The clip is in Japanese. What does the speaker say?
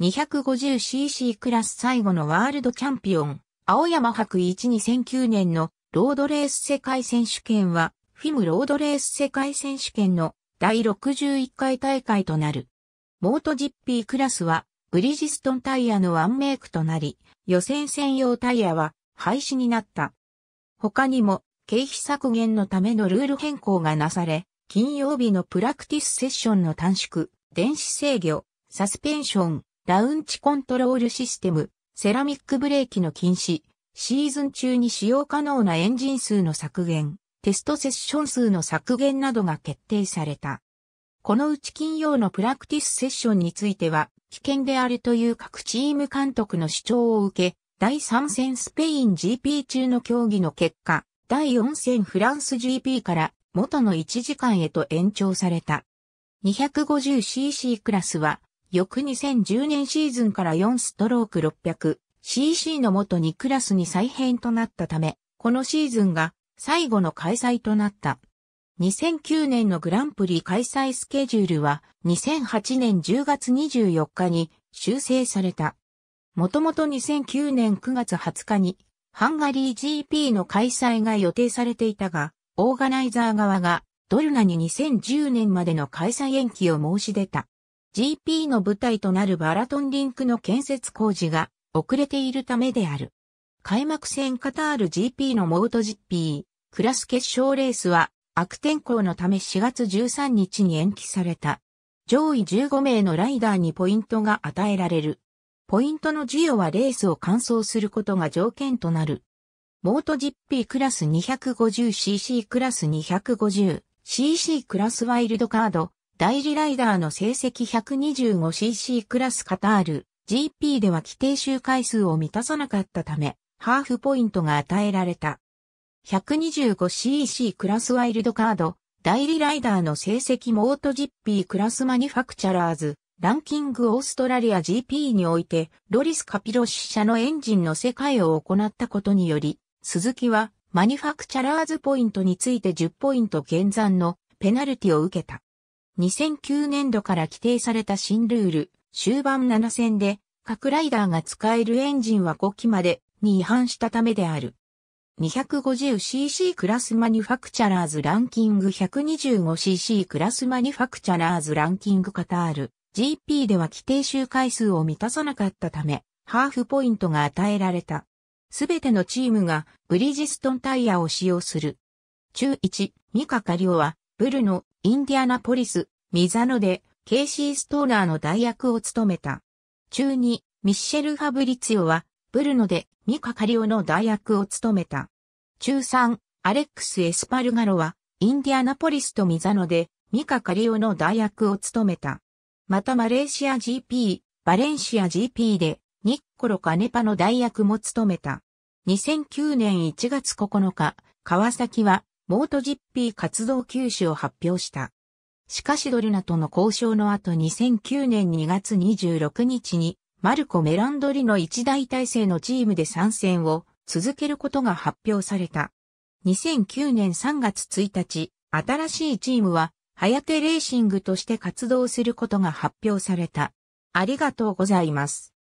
250cc クラス最後のワールドチャンピオン、青山博1 2009年のロードレース世界選手権は、フィムロードレース世界選手権の第61回大会となる。モート GP クラスは、ブリジストンタイヤのワンメイクとなり、予選専用タイヤは廃止になった。他にも、経費削減のためのルール変更がなされ、金曜日のプラクティスセッションの短縮、電子制御、サスペンション、ラウンチコントロールシステム、セラミックブレーキの禁止、シーズン中に使用可能なエンジン数の削減、テストセッション数の削減などが決定された。このうち金曜のプラクティスセッションについては、危険であるという各チーム監督の主張を受け、第3戦スペイン GP 中の競技の結果、第4戦フランス GP から元の1時間へと延長された。250cc クラスは翌2010年シーズンから4ストローク 600cc の元2クラスに再編となったため、このシーズンが最後の開催となった。2009年のグランプリ開催スケジュールは2008年10月24日に修正された。もともと2009年9月20日にハンガリー GP の開催が予定されていたが、オーガナイザー側がドルナに2010年までの開催延期を申し出た。GP の舞台となるバラトンリンクの建設工事が遅れているためである。開幕戦カタール GP のモート GP クラス決勝レースは悪天候のため4月13日に延期された。上位15名のライダーにポイントが与えられる。ポイントの授与はレースを完走することが条件となる。モート GP クラス 250cc クラス 250cc クラスワイルドカード代理ライダーの成績 125cc クラスカタール GP では規定周回数を満たさなかったため、ハーフポイントが与えられた。125cc クラスワイルドカード、代理ライダーの成績モートジッピークラスマニファクチャラーズ、ランキングオーストラリア GP において、ロリス・カピロシ社のエンジンの世界を行ったことにより、鈴木は、マニファクチャラーズポイントについて10ポイント減算のペナルティを受けた。2009年度から規定された新ルール、終盤7戦で、各ライダーが使えるエンジンは5機までに違反したためである。250cc クラスマニファクチャラーズランキング 125cc クラスマニファクチャラーズランキングカタール GP では規定周回数を満たさなかったため、ハーフポイントが与えられた。すべてのチームがブリジストンタイヤを使用する。中1、三カカリオはブルノ、インディアナポリス、ミザノで、ケイシー・ストーナーの代役を務めた。中に、ミッシェル・ファブリツィオは、ブルノで、ミカ・カリオの代役を務めた。中3、アレックス・エスパルガロは、インディアナポリスとミザノで、ミカ・カリオの代役を務めた。またマレーシア GP、バレンシア GP で、ニッコロ・カネパの代役も務めた。2009年1月9日、川崎は、モートジッピー活動休止を発表した。しかしドルナとの交渉の後2009年2月26日にマルコ・メランドリの一大体制のチームで参戦を続けることが発表された。2009年3月1日、新しいチームは、早手レーシングとして活動することが発表された。ありがとうございます。